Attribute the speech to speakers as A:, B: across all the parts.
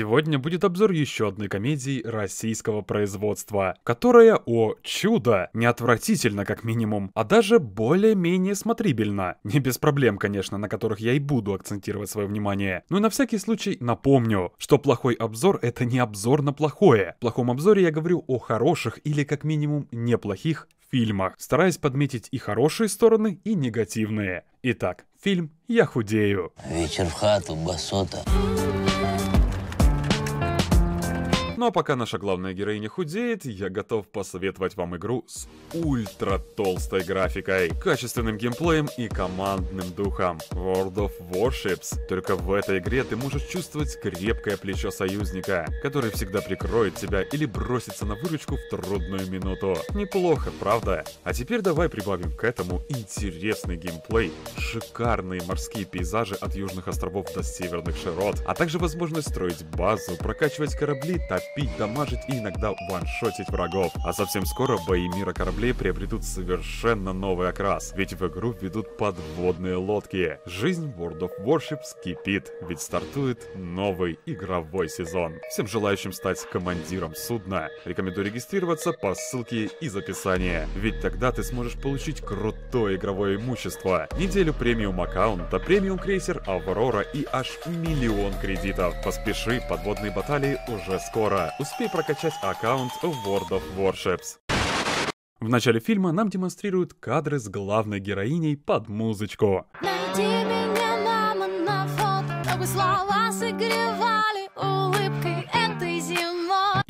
A: Сегодня будет обзор еще одной комедии российского производства, которая, о чудо, не отвратительно как минимум, а даже более-менее смотрибельна. Не без проблем, конечно, на которых я и буду акцентировать свое внимание. Ну и на всякий случай напомню, что плохой обзор — это не обзор на плохое. В плохом обзоре я говорю о хороших или как минимум неплохих фильмах, стараясь подметить и хорошие стороны, и негативные. Итак, фильм «Я худею». Вечер в хату, басота. Басота. Ну а пока наша главная героиня худеет, я готов посоветовать вам игру с ультра толстой графикой, качественным геймплеем и командным духом. World of Warships. Только в этой игре ты можешь чувствовать крепкое плечо союзника, который всегда прикроет тебя или бросится на выручку в трудную минуту. Неплохо, правда? А теперь давай прибавим к этому интересный геймплей, шикарные морские пейзажи от южных островов до северных широт, а также возможность строить базу, прокачивать корабли, топить бить, дамажить и иногда ваншотить врагов. А совсем скоро бои мира кораблей приобретут совершенно новый окрас, ведь в игру ведут подводные лодки. Жизнь World of Warships кипит, ведь стартует новый игровой сезон. Всем желающим стать командиром судна, рекомендую регистрироваться по ссылке из описания, ведь тогда ты сможешь получить крутое игровое имущество, неделю премиум аккаунта, премиум крейсер Аврора и аж миллион кредитов. Поспеши, подводные баталии уже скоро. Ура! Успей прокачать аккаунт в World of Warships. В начале фильма нам демонстрируют кадры с главной героиней под музычку. Найди меня, мама, на фото, чтобы слова согревали улыбкой.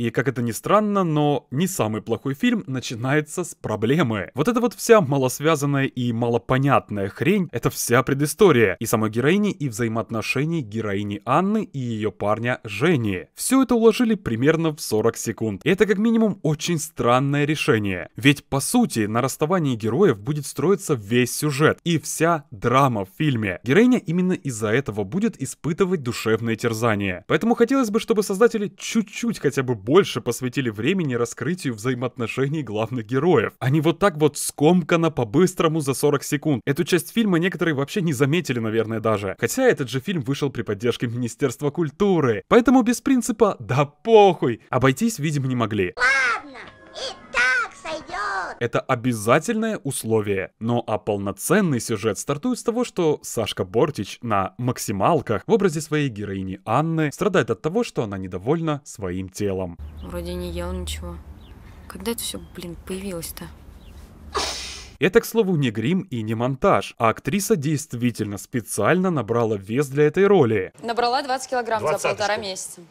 A: И как это ни странно, но не самый плохой фильм начинается с проблемы. Вот эта вот вся малосвязанная и малопонятная хрень, это вся предыстория и самой героини, и взаимоотношений героини Анны и ее парня Жени. Все это уложили примерно в 40 секунд. И это как минимум очень странное решение. Ведь по сути на расставании героев будет строиться весь сюжет и вся драма в фильме. Героиня именно из-за этого будет испытывать душевные терзания. Поэтому хотелось бы, чтобы создатели чуть-чуть хотя бы больше посвятили времени раскрытию взаимоотношений главных героев. Они вот так вот скомканно, по-быстрому, за 40 секунд. Эту часть фильма некоторые вообще не заметили, наверное, даже. Хотя этот же фильм вышел при поддержке Министерства культуры. Поэтому без принципа «да похуй» обойтись, видимо, не могли. Ладно. Это обязательное условие. Ну а полноценный сюжет стартует с того, что Сашка Бортич на максималках в образе своей героини Анны страдает от того, что она недовольна своим телом. Вроде не ел ничего. Когда это все, блин, появилось-то? Это, к слову, не грим и не монтаж, а актриса действительно специально набрала вес для этой роли. Набрала 20 килограмм 20 за полтора месяца.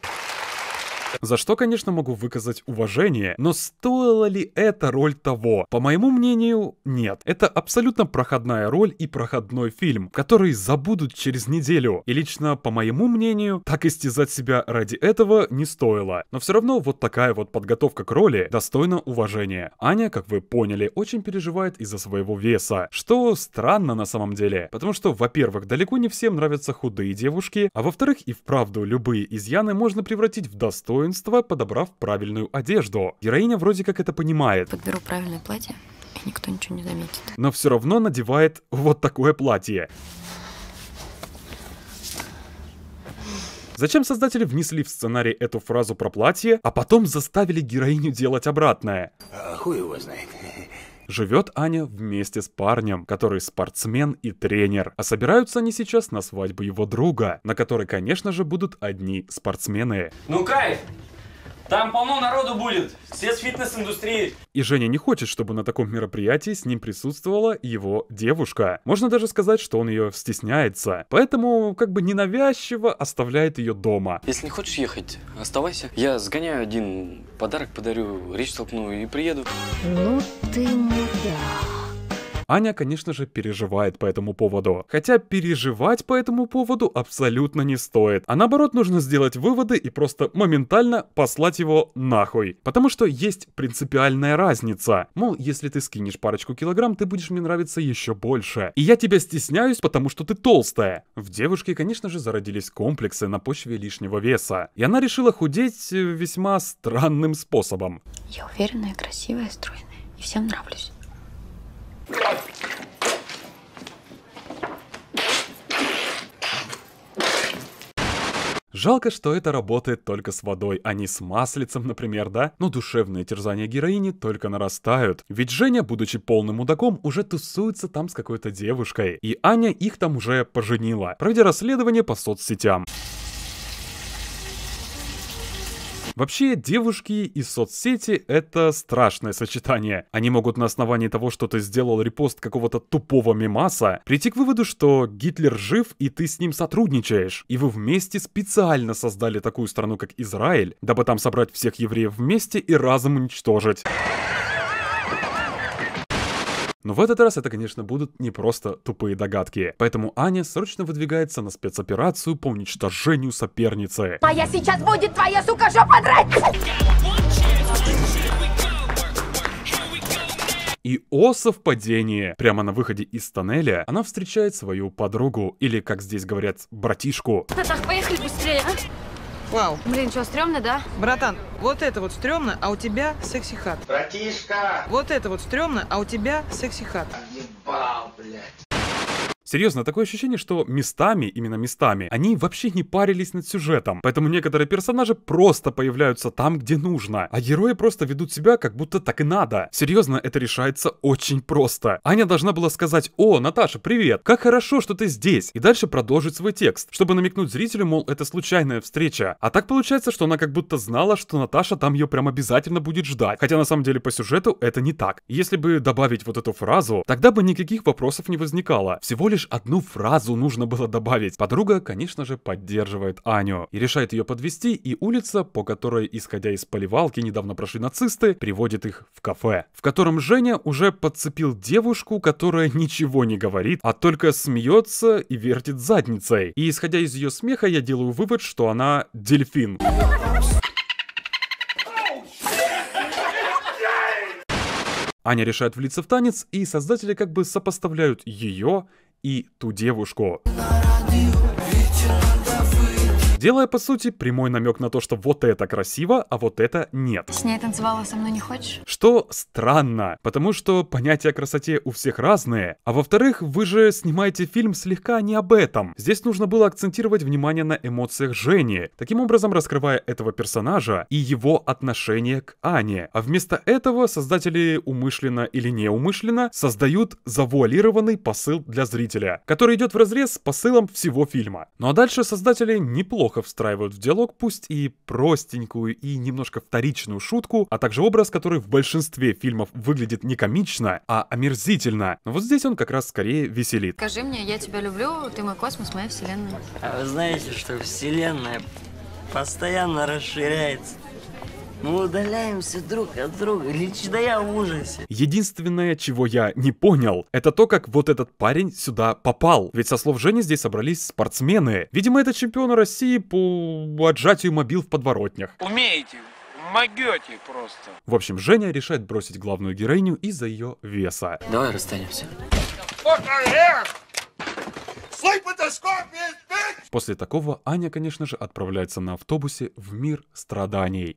A: За что, конечно, могу выказать уважение, но стоило ли эта роль того? По моему мнению, нет. Это абсолютно проходная роль и проходной фильм, который забудут через неделю. И лично, по моему мнению, так истязать себя ради этого не стоило. Но все равно вот такая вот подготовка к роли достойна уважения. Аня, как вы поняли, очень переживает из-за своего веса, что странно на самом деле, потому что, во-первых, далеко не всем нравятся худые девушки, а во-вторых и вправду любые изъяны можно превратить в достойные достоинства, подобрав правильную одежду. Героиня вроде как это понимает. Подберу правильное платье, и никто ничего не заметит. Но все равно надевает вот такое платье. Зачем создатели внесли в сценарий эту фразу про платье, а потом заставили героиню делать обратное? А, хуй его знает. Живет Аня вместе с парнем, который спортсмен и тренер. А собираются они сейчас на свадьбу его друга, на которой, конечно же, будут одни спортсмены. Ну кайф! Там полно народу будет, все с фитнес-индустрии. И Женя не хочет, чтобы на таком мероприятии с ним присутствовала его девушка. Можно даже сказать, что он ее стесняется. Поэтому как бы ненавязчиво оставляет ее дома. Если не хочешь ехать, оставайся. Я сгоняю один подарок, подарю, речь толкну и приеду. Ну ты не Аня, конечно же, переживает по этому поводу. Хотя переживать по этому поводу абсолютно не стоит. А наоборот, нужно сделать выводы и просто моментально послать его нахуй. Потому что есть принципиальная разница. Мол, если ты скинешь парочку килограмм, ты будешь мне нравиться еще больше. И я тебя стесняюсь, потому что ты толстая. В девушке, конечно же, зародились комплексы на почве лишнего веса. И она решила худеть э, весьма странным способом. Я уверенная, красивая, стройная. И всем нравлюсь. Жалко, что это работает только с водой, а не с маслицем, например, да? Но душевные терзания героини только нарастают. Ведь Женя, будучи полным мудаком, уже тусуется там с какой-то девушкой. И Аня их там уже поженила, проведя расследование по соцсетям. Вообще, девушки и соцсети — это страшное сочетание. Они могут на основании того, что ты сделал репост какого-то тупого мемаса, прийти к выводу, что Гитлер жив и ты с ним сотрудничаешь, и вы вместе специально создали такую страну, как Израиль, дабы там собрать всех евреев вместе и разом уничтожить. Но в этот раз это, конечно, будут не просто тупые догадки. Поэтому Аня срочно выдвигается на спецоперацию по уничтожению соперницы. Моя а сейчас будет твоя, сука, жопа драть! И о совпадении! Прямо на выходе из тоннеля она встречает свою подругу, или, как здесь говорят, братишку. так, поехали быстрее, а? Вау. Блин, что, стрёмно, да? Братан, вот это вот стрёмно, а у тебя секси-хат. Братишка! Вот это вот стрёмно, а у тебя секси-хат. Ебал, блядь. Серьезно, такое ощущение, что местами, именно местами, они вообще не парились над сюжетом. Поэтому некоторые персонажи просто появляются там, где нужно. А герои просто ведут себя, как будто так и надо. Серьезно, это решается очень просто. Аня должна была сказать «О, Наташа, привет! Как хорошо, что ты здесь!» и дальше продолжить свой текст, чтобы намекнуть зрителю, мол, это случайная встреча. А так получается, что она как будто знала, что Наташа там ее прям обязательно будет ждать. Хотя на самом деле по сюжету это не так. Если бы добавить вот эту фразу, тогда бы никаких вопросов не возникало. Всего лишь лишь одну фразу нужно было добавить. Подруга, конечно же, поддерживает Аню и решает ее подвести, и улица, по которой, исходя из поливалки, недавно прошли нацисты, приводит их в кафе, в котором Женя уже подцепил девушку, которая ничего не говорит, а только смеется и вертит задницей. И исходя из ее смеха, я делаю вывод, что она дельфин. Аня решает влиться в танец, и создатели как бы сопоставляют ее и ту девушку. На радио делая, по сути, прямой намек на то, что вот это красиво, а вот это нет. С ней танцевала со мной не хочешь? Что странно, потому что понятия о красоте у всех разные. А во-вторых, вы же снимаете фильм слегка не об этом. Здесь нужно было акцентировать внимание на эмоциях Жени, таким образом раскрывая этого персонажа и его отношение к Ане. А вместо этого создатели умышленно или неумышленно создают завуалированный посыл для зрителя, который идет в разрез с посылом всего фильма. Ну а дальше создатели неплохо неплохо встраивают в диалог, пусть и простенькую и немножко вторичную шутку, а также образ, который в большинстве фильмов выглядит не комично, а омерзительно. Но вот здесь он как раз скорее веселит. Скажи мне, я тебя люблю, ты мой космос, моя вселенная. А вы знаете, что вселенная постоянно расширяется. Мы удаляемся друг от друга. Лично я в ужасе. Единственное, чего я не понял, это то, как вот этот парень сюда попал. Ведь со слов Жени здесь собрались спортсмены. Видимо, это чемпионы России по отжатию мобил в подворотнях. Умеете, могете просто. В общем, Женя решает бросить главную героиню из-за ее веса. Давай расстанемся. После такого Аня, конечно же, отправляется на автобусе в мир страданий.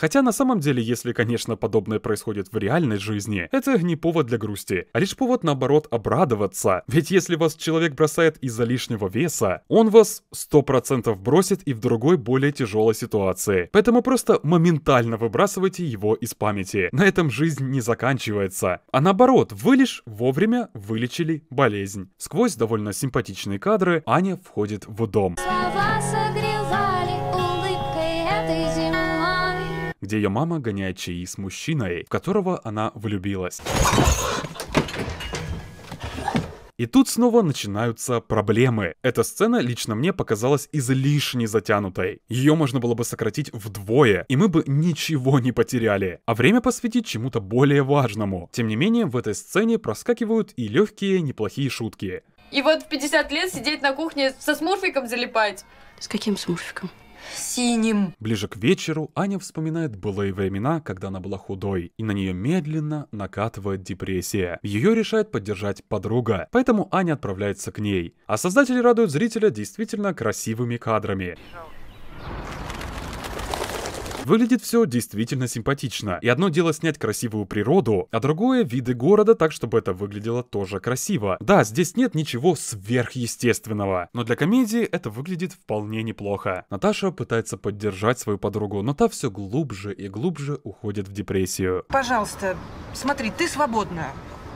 A: Хотя на самом деле, если, конечно, подобное происходит в реальной жизни, это не повод для грусти, а лишь повод, наоборот, обрадоваться. Ведь если вас человек бросает из-за лишнего веса, он вас 100% бросит и в другой, более тяжелой ситуации. Поэтому просто моментально выбрасывайте его из памяти. На этом жизнь не заканчивается. А наоборот, вы лишь вовремя вылечили болезнь. Сквозь довольно симпатичные кадры Аня входит в дом. Слова согрели. где ее мама гоняет чаи с мужчиной, в которого она влюбилась. И тут снова начинаются проблемы. Эта сцена лично мне показалась излишне затянутой. Ее можно было бы сократить вдвое, и мы бы ничего не потеряли, а время посвятить чему-то более важному. Тем не менее, в этой сцене проскакивают и легкие, неплохие шутки. И вот в 50 лет сидеть на кухне со смурфиком залипать. С каким смурфиком? синим. Ближе к вечеру Аня вспоминает былые времена, когда она была худой, и на нее медленно накатывает депрессия. Ее решает поддержать подруга, поэтому Аня отправляется к ней. А создатели радуют зрителя действительно красивыми кадрами. Show. Выглядит все действительно симпатично. И одно дело снять красивую природу, а другое — виды города так, чтобы это выглядело тоже красиво. Да, здесь нет ничего сверхъестественного, но для комедии это выглядит вполне неплохо. Наташа пытается поддержать свою подругу, но та все глубже и глубже уходит в депрессию. Пожалуйста, смотри, ты свободна.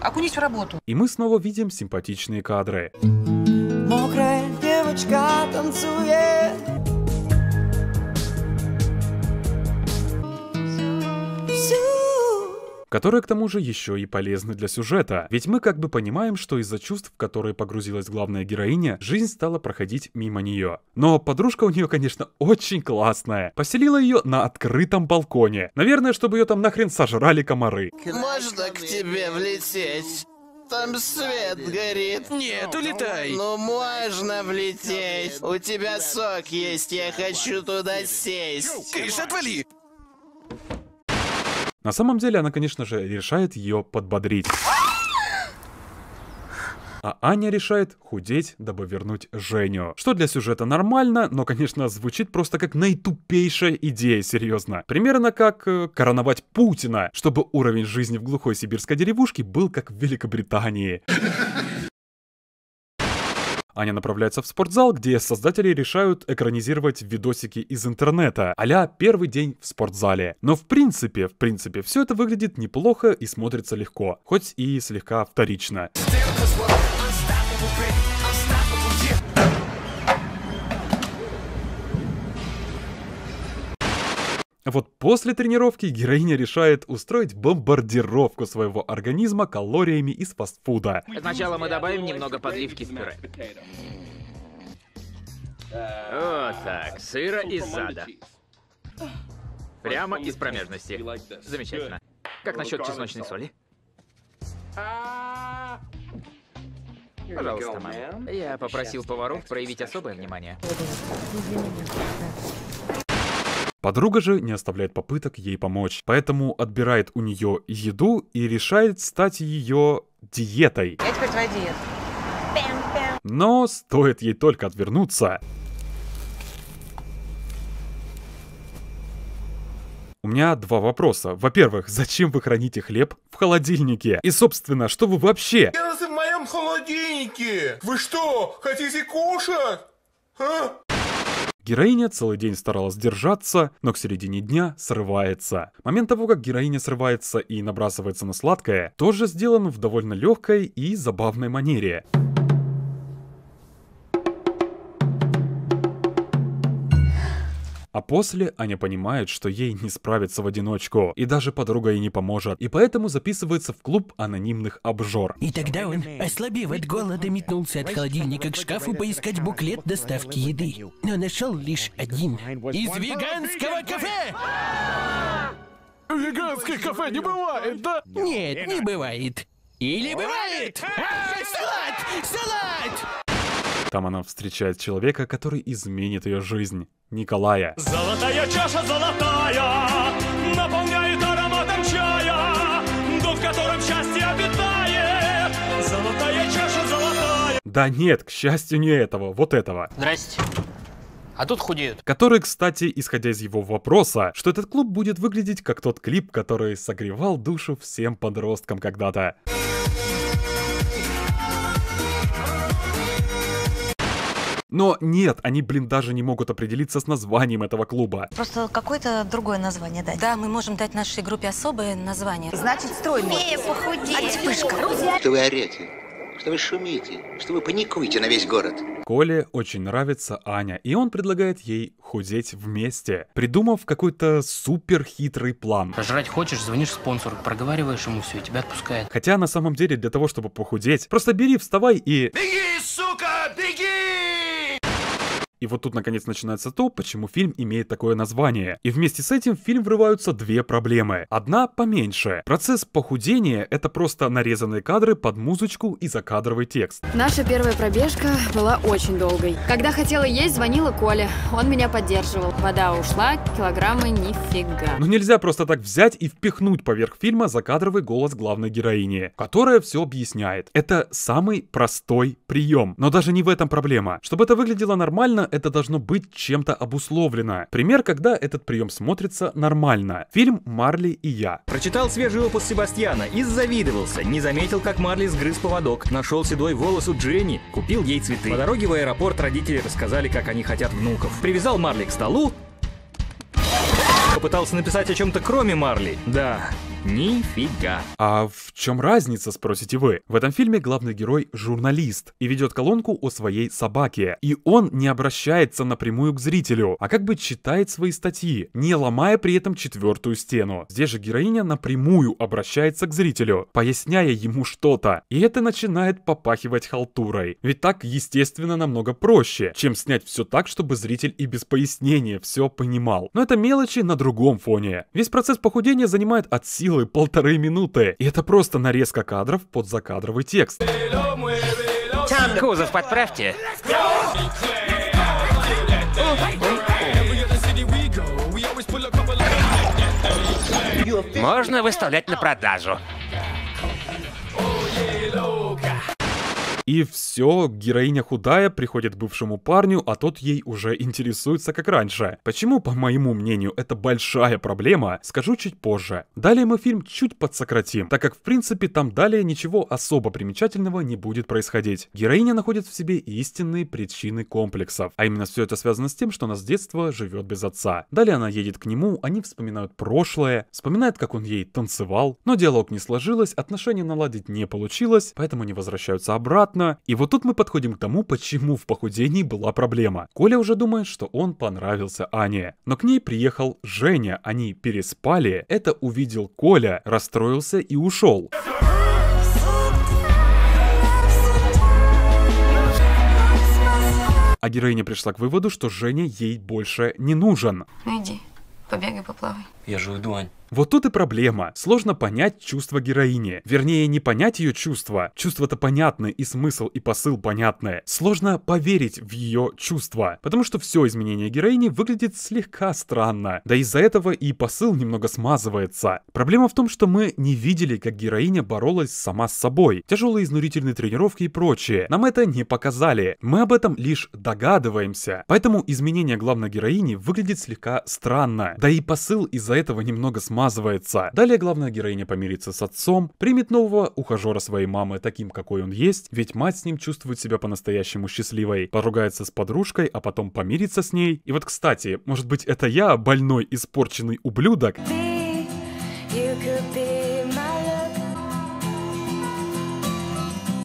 A: Окунись в работу. И мы снова видим симпатичные кадры. Мокрая девочка танцует которые к тому же еще и полезны для сюжета. Ведь мы как бы понимаем, что из-за чувств, в которые погрузилась главная героиня, жизнь стала проходить мимо нее. Но подружка у нее, конечно, очень классная. Поселила ее на открытом балконе. Наверное, чтобы ее там нахрен сожрали комары. Можно к тебе влететь? там свет горит. Нет, улетай. Ну можно влететь. У тебя сок есть, я хочу туда сесть. Кыш, отвали. На самом деле она, конечно же, решает ее подбодрить. А Аня решает худеть, дабы вернуть Женю. Что для сюжета нормально, но, конечно, звучит просто как наитупейшая идея, серьезно. Примерно как э, короновать Путина, чтобы уровень жизни в глухой сибирской деревушке был как в Великобритании. Аня направляется в спортзал, где создатели решают экранизировать видосики из интернета, а первый день в спортзале. Но в принципе, в принципе, все это выглядит неплохо и смотрится легко, хоть и слегка вторично. вот после тренировки героиня решает устроить бомбардировку своего организма калориями из фастфуда. Сначала мы добавим немного подливки в пюре. О, так, сыра из зада. Прямо из промежности. Замечательно. Как насчет чесночной соли?
B: Пожалуйста, мам. Я попросил поваров проявить
A: особое внимание. Подруга же не оставляет попыток ей помочь, поэтому отбирает у нее еду и решает стать ее диетой. Я теперь твоя диета. Но стоит ей только отвернуться, У меня два вопроса. Во-первых, зачем вы храните хлеб в холодильнике? И, собственно, что вы вообще? Перцы в моем холодильнике! Вы что, хотите кушать? А? Героиня целый день старалась держаться, но к середине дня срывается. Момент того, как героиня срывается и набрасывается на сладкое, тоже сделан в довольно легкой и забавной манере. А после Аня понимает, что ей не справиться в одиночку, и даже подруга ей не поможет, и поэтому записывается в клуб анонимных обжор. И тогда он, ослабев от голода, метнулся от холодильника к шкафу поискать буклет доставки еды, но нашел лишь один. Из веганского кафе! Веганских кафе не бывает, да? Нет, не бывает. Или бывает! салат! Салат! Там она встречает человека, который изменит ее жизнь. Николая. Золотая чаша золотая наполняет ароматом чая, дух которым счастье обитает. Золотая чаша золотая. Да нет, к счастью, не этого, вот этого. Здрасте а тут худеют. Который, кстати, исходя из его вопроса, что этот клуб будет выглядеть как тот клип, который согревал душу всем подросткам когда-то. Но нет, они, блин, даже не могут определиться с названием этого клуба. Просто какое-то другое название дать. Да, мы можем дать нашей группе особое название. Значит, стройный. Фея похудеть. Вспышка. Что вы орете? Что вы шумите? Что вы паникуете на весь город? Коле очень нравится Аня, и он предлагает ей худеть вместе, придумав какой-то супер хитрый план. Жрать хочешь, звонишь спонсору, проговариваешь ему все, и тебя отпускает. Хотя на самом деле для того, чтобы похудеть, просто бери, вставай и... Беги, сука, беги! И вот тут наконец начинается то, почему фильм имеет такое название. И вместе с этим в фильм врываются две проблемы. Одна поменьше. Процесс похудения — это просто нарезанные кадры под музычку и закадровый текст. Наша первая пробежка была очень долгой. Когда хотела есть, звонила Коля. Он меня поддерживал. Вода ушла, килограммы нифига. Но нельзя просто так взять и впихнуть поверх фильма закадровый голос главной героини, которая все объясняет. Это самый простой прием. Но даже не в этом проблема. Чтобы это выглядело нормально, это должно быть чем-то обусловлено. Пример, когда этот прием смотрится нормально. Фильм «Марли и я». Прочитал свежий опус Себастьяна и завидовался. Не заметил, как Марли сгрыз поводок. Нашел седой волос у Дженни, купил ей цветы. По дороге в аэропорт родители рассказали, как они хотят внуков. Привязал Марли к столу, Пытался написать о чем-то кроме Марли. Да, Нифига. А в чем разница, спросите вы? В этом фильме главный герой журналист и ведет колонку о своей собаке. И он не обращается напрямую к зрителю, а как бы читает свои статьи, не ломая при этом четвертую стену. Здесь же героиня напрямую обращается к зрителю, поясняя ему что-то. И это начинает попахивать халтурой. Ведь так, естественно, намного проще, чем снять все так, чтобы зритель и без пояснения все понимал. Но это мелочи на другом фоне. Весь процесс похудения занимает от силы силы полторы минуты. И это просто нарезка кадров под закадровый текст. Там кузов подправьте. Можно выставлять на продажу. И все, героиня худая приходит к бывшему парню, а тот ей уже интересуется как раньше. Почему, по моему мнению, это большая проблема, скажу чуть позже. Далее мы фильм чуть подсократим, так как в принципе там далее ничего особо примечательного не будет происходить. Героиня находит в себе истинные причины комплексов, а именно все это связано с тем, что она с детства живет без отца. Далее она едет к нему, они вспоминают прошлое, вспоминает, как он ей танцевал, но диалог не сложилось, отношения наладить не получилось, поэтому они возвращаются обратно, обратно. И вот тут мы подходим к тому, почему в похудении была проблема. Коля уже думает, что он понравился Ане. Но к ней приехал Женя, они переспали, это увидел Коля, расстроился и ушел. А героиня пришла к выводу, что Женя ей больше не нужен. Ну иди. Побегай, поплавай. Я же уйду, Ань. Вот тут и проблема. Сложно понять чувство героини. Вернее, не понять ее чувства. Чувства-то понятны, и смысл, и посыл понятны. Сложно поверить в ее чувства. Потому что все изменение героини выглядит слегка странно. Да из-за этого и посыл немного смазывается. Проблема в том, что мы не видели, как героиня боролась сама с собой. Тяжелые изнурительные тренировки и прочее. Нам это не показали. Мы об этом лишь догадываемся. Поэтому изменение главной героини выглядит слегка странно. Да и посыл из-за этого немного смазывается. Далее главная героиня помирится с отцом, примет нового ухажера своей мамы таким, какой он есть, ведь мать с ним чувствует себя по-настоящему счастливой, поругается с подружкой, а потом помирится с ней. И вот, кстати, может быть это я, больной испорченный ублюдок? Ты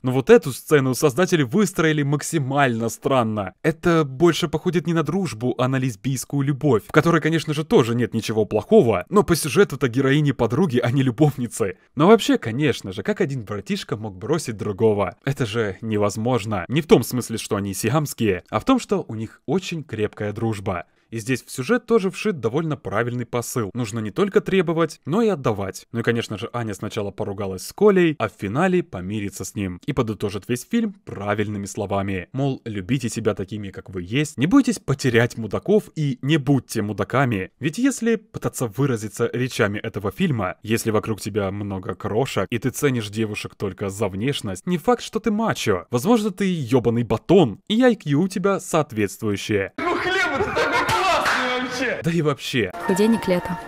A: Но вот эту сцену создатели выстроили максимально странно. Это больше походит не на дружбу, а на лесбийскую любовь, в которой, конечно же, тоже нет ничего плохого, но по сюжету-то героини подруги, а не любовницы. Но вообще, конечно же, как один братишка мог бросить другого? Это же невозможно. Не в том смысле, что они сиамские, а в том, что у них очень крепкая дружба. И здесь в сюжет тоже вшит довольно правильный посыл. Нужно не только требовать, но и отдавать. Ну и, конечно же, Аня сначала поругалась с Колей, а в финале помирится с ним. И подытожит весь фильм правильными словами. Мол, любите себя такими, как вы есть, не бойтесь потерять мудаков и не будьте мудаками. Ведь если пытаться выразиться речами этого фильма, если вокруг тебя много крошек, и ты ценишь девушек только за внешность, не факт, что ты мачо. Возможно, ты ебаный батон, и IQ у тебя соответствующее. Ну, вообще? Да и вообще. Денег лето.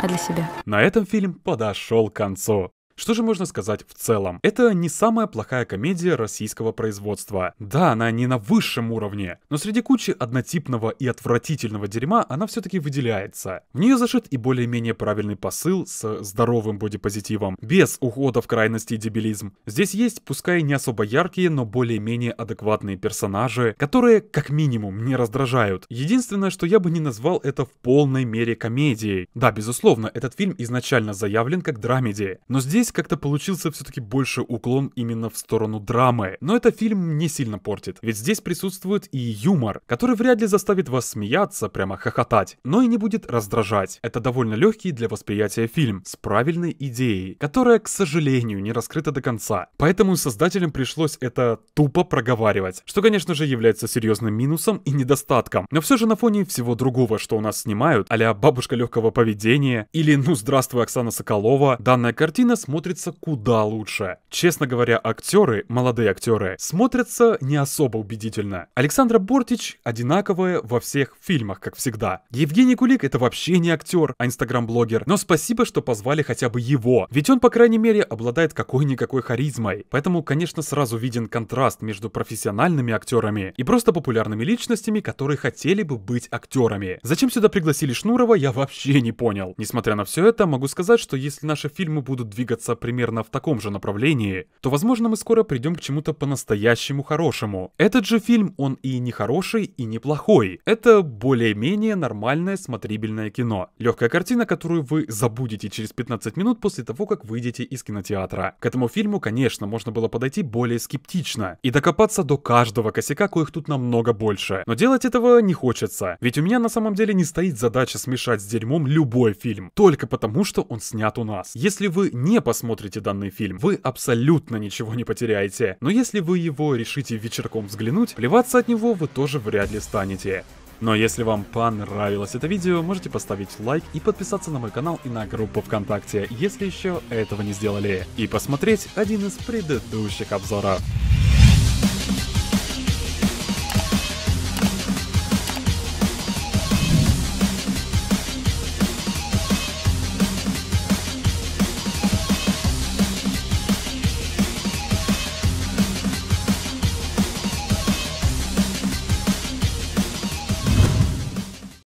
A: А для себя. На этом фильм подошел к концу. Что же можно сказать в целом? Это не самая плохая комедия российского производства. Да, она не на высшем уровне, но среди кучи однотипного и отвратительного дерьма она все-таки выделяется. В нее зашит и более-менее правильный посыл с здоровым бодипозитивом, без ухода в крайности и дебилизм. Здесь есть, пускай не особо яркие, но более-менее адекватные персонажи, которые, как минимум, не раздражают. Единственное, что я бы не назвал это в полной мере комедией. Да, безусловно, этот фильм изначально заявлен как драмеди, но здесь Здесь как-то получился все-таки больше уклон именно в сторону драмы. Но это фильм не сильно портит, ведь здесь присутствует и юмор, который вряд ли заставит вас смеяться, прямо хохотать, но и не будет раздражать. Это довольно легкий для восприятия фильм с правильной идеей, которая, к сожалению, не раскрыта до конца. Поэтому создателям пришлось это тупо проговаривать, что, конечно же, является серьезным минусом и недостатком. Но все же на фоне всего другого, что у нас снимают, а бабушка легкого поведения или ну здравствуй Оксана Соколова, данная картина смотрится смотрится куда лучше. Честно говоря, актеры, молодые актеры, смотрятся не особо убедительно. Александра Бортич одинаковая во всех фильмах, как всегда. Евгений Кулик это вообще не актер, а инстаграм-блогер. Но спасибо, что позвали хотя бы его, ведь он, по крайней мере, обладает какой-никакой харизмой. Поэтому, конечно, сразу виден контраст между профессиональными актерами и просто популярными личностями, которые хотели бы быть актерами. Зачем сюда пригласили Шнурова, я вообще не понял. Несмотря на все это, могу сказать, что если наши фильмы будут двигаться двигаться примерно в таком же направлении, то, возможно, мы скоро придем к чему-то по-настоящему хорошему. Этот же фильм, он и не хороший, и не плохой. Это более-менее нормальное смотрибельное кино. Легкая картина, которую вы забудете через 15 минут после того, как выйдете из кинотеатра. К этому фильму, конечно, можно было подойти более скептично и докопаться до каждого косяка, коих тут намного больше. Но делать этого не хочется, ведь у меня на самом деле не стоит задача смешать с дерьмом любой фильм, только потому что он снят у нас. Если вы не посмотрите посмотрите данный фильм, вы абсолютно ничего не потеряете. Но если вы его решите вечерком взглянуть, плеваться от него вы тоже вряд ли станете. Но если вам понравилось это видео, можете поставить лайк и подписаться на мой канал и на группу ВКонтакте, если еще этого не сделали. И посмотреть один из предыдущих обзоров.